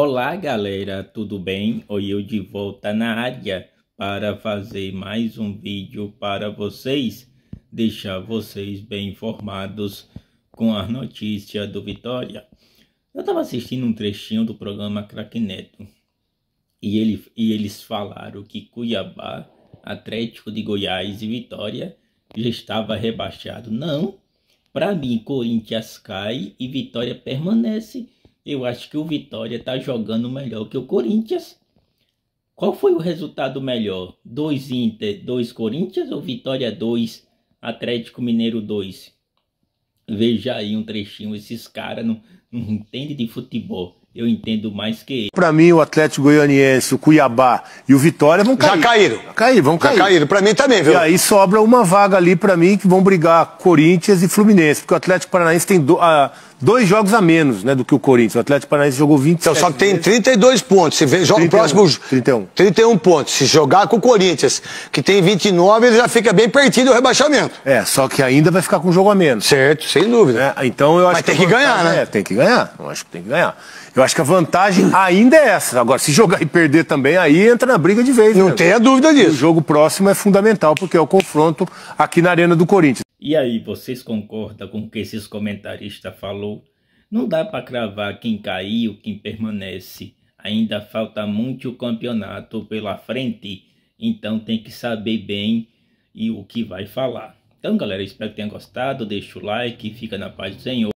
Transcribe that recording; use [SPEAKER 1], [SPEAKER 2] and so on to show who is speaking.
[SPEAKER 1] Olá galera, tudo bem? Oi eu de volta na área para fazer mais um vídeo para vocês, deixar vocês bem informados com as notícias do Vitória. Eu estava assistindo um trechinho do programa Craque Neto e, ele, e eles falaram que Cuiabá, Atlético de Goiás e Vitória já estava rebaixado. Não, para mim Corinthians cai e Vitória permanece eu acho que o Vitória está jogando melhor que o Corinthians. Qual foi o resultado melhor? 2 Inter, 2 Corinthians ou Vitória 2, Atlético Mineiro 2? Veja aí um trechinho, esses caras não, não entendem de
[SPEAKER 2] futebol eu entendo mais que ele. Para mim, o Atlético Goianiense, o Cuiabá e o Vitória vão cair. Já caíram. Já caíram, vão cair. Já caíram, para mim também, viu? E aí sobra uma vaga ali para mim que vão brigar Corinthians e Fluminense, porque o Atlético Paranaense tem do, ah, dois jogos a menos né, do que o Corinthians. O Atlético Paranaense jogou 20 então, Só que tem 32 pontos. Se vê, joga 31, o próximo. 31. 31 pontos. Se jogar com o Corinthians, que tem 29, ele já fica bem pertinho do rebaixamento. É, só que ainda vai ficar com um jogo a menos. Certo, sem dúvida. É, então eu acho Mas que tem que ganhar, né? É, tem que ganhar. Eu acho que tem que ganhar. Eu acho acho que a vantagem ainda é essa. Agora, se jogar e perder também, aí entra na briga de vez. Não né? tenha dúvida disso. O jogo próximo é fundamental, porque é o confronto aqui na Arena do Corinthians. E
[SPEAKER 1] aí, vocês concordam com o que esses comentaristas falou? Não dá para cravar quem caiu, quem permanece. Ainda falta muito o campeonato pela frente, então tem que saber bem e o que vai falar. Então, galera, espero que tenham gostado. Deixa o like, fica na paz do Senhor.